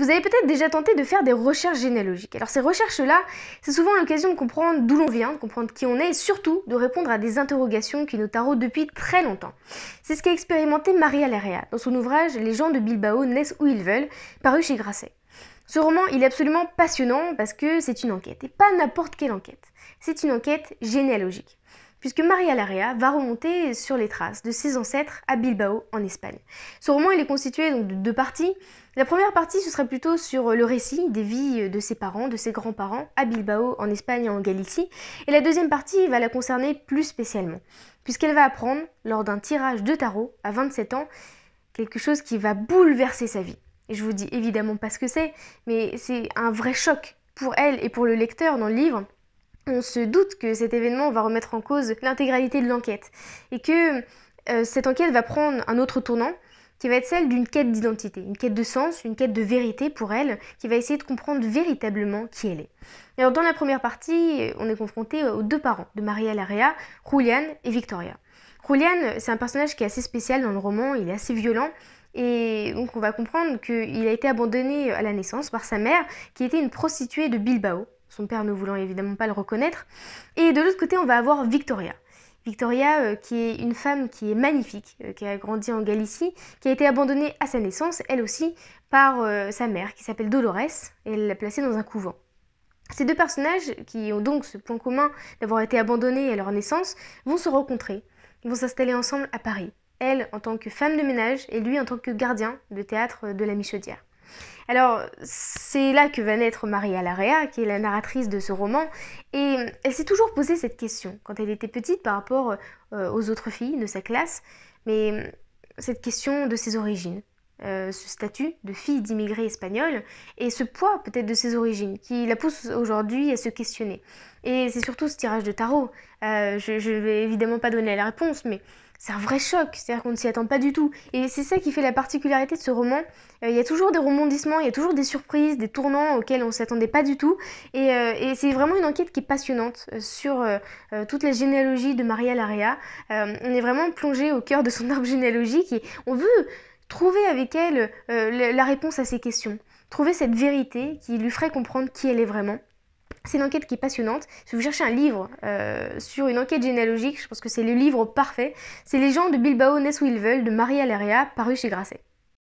Vous avez peut-être déjà tenté de faire des recherches généalogiques. Alors ces recherches-là, c'est souvent l'occasion de comprendre d'où l'on vient, de comprendre qui on est et surtout de répondre à des interrogations qui nous tarotent depuis très longtemps. C'est ce qu'a expérimenté Maria Leria dans son ouvrage Les gens de Bilbao naissent où ils veulent, paru chez Grasset. Ce roman, il est absolument passionnant parce que c'est une enquête, et pas n'importe quelle enquête. C'est une enquête généalogique puisque Maria Larrea va remonter sur les traces de ses ancêtres à Bilbao, en Espagne. Ce roman, est constitué donc de deux parties. La première partie, ce serait plutôt sur le récit des vies de ses parents, de ses grands-parents, à Bilbao, en Espagne et en Galicie. Et la deuxième partie va la concerner plus spécialement, puisqu'elle va apprendre, lors d'un tirage de tarot, à 27 ans, quelque chose qui va bouleverser sa vie. Et je vous dis évidemment pas ce que c'est, mais c'est un vrai choc pour elle et pour le lecteur dans le livre, on se doute que cet événement va remettre en cause l'intégralité de l'enquête et que euh, cette enquête va prendre un autre tournant qui va être celle d'une quête d'identité, une quête de sens, une quête de vérité pour elle, qui va essayer de comprendre véritablement qui elle est. alors dans la première partie, on est confronté aux deux parents de Maria Larea, Julian et Victoria. Julian, c'est un personnage qui est assez spécial dans le roman, il est assez violent, et donc on va comprendre qu'il a été abandonné à la naissance par sa mère, qui était une prostituée de Bilbao, son père ne voulant évidemment pas le reconnaître. Et de l'autre côté, on va avoir Victoria. Victoria, euh, qui est une femme qui est magnifique, euh, qui a grandi en Galicie, qui a été abandonnée à sa naissance, elle aussi, par euh, sa mère, qui s'appelle Dolores, et elle l'a placée dans un couvent. Ces deux personnages, qui ont donc ce point commun d'avoir été abandonnés à leur naissance, vont se rencontrer, ils vont s'installer ensemble à Paris. Elle en tant que femme de ménage et lui en tant que gardien de théâtre de la Michaudière. Alors, c'est là que va naître Maria Larrea, qui est la narratrice de ce roman, et elle s'est toujours posé cette question quand elle était petite par rapport euh, aux autres filles de sa classe, mais cette question de ses origines, euh, ce statut de fille d'immigrés espagnole et ce poids peut-être de ses origines qui la pousse aujourd'hui à se questionner. Et c'est surtout ce tirage de tarot. Euh, je ne vais évidemment pas donner la réponse, mais c'est un vrai choc, c'est-à-dire qu'on ne s'y attend pas du tout. Et c'est ça qui fait la particularité de ce roman. Euh, il y a toujours des rebondissements, il y a toujours des surprises, des tournants auxquels on ne s'attendait pas du tout. Et, c'est vraiment une enquête qui est passionnante sur toute la généalogie de Maria Larea. on est vraiment plongé au cœur de son arbre généalogique et on veut trouver avec elle euh, la réponse à ses questions, trouver cette vérité qui lui ferait comprendre qui elle est vraiment. C'est une enquête qui est passionnante. Si vous cherchez un livre euh, sur une enquête généalogique, je pense que c'est le livre parfait. C'est Les gens de Bilbao naissent où ils veulent de Maria Larea, paru chez Grasset.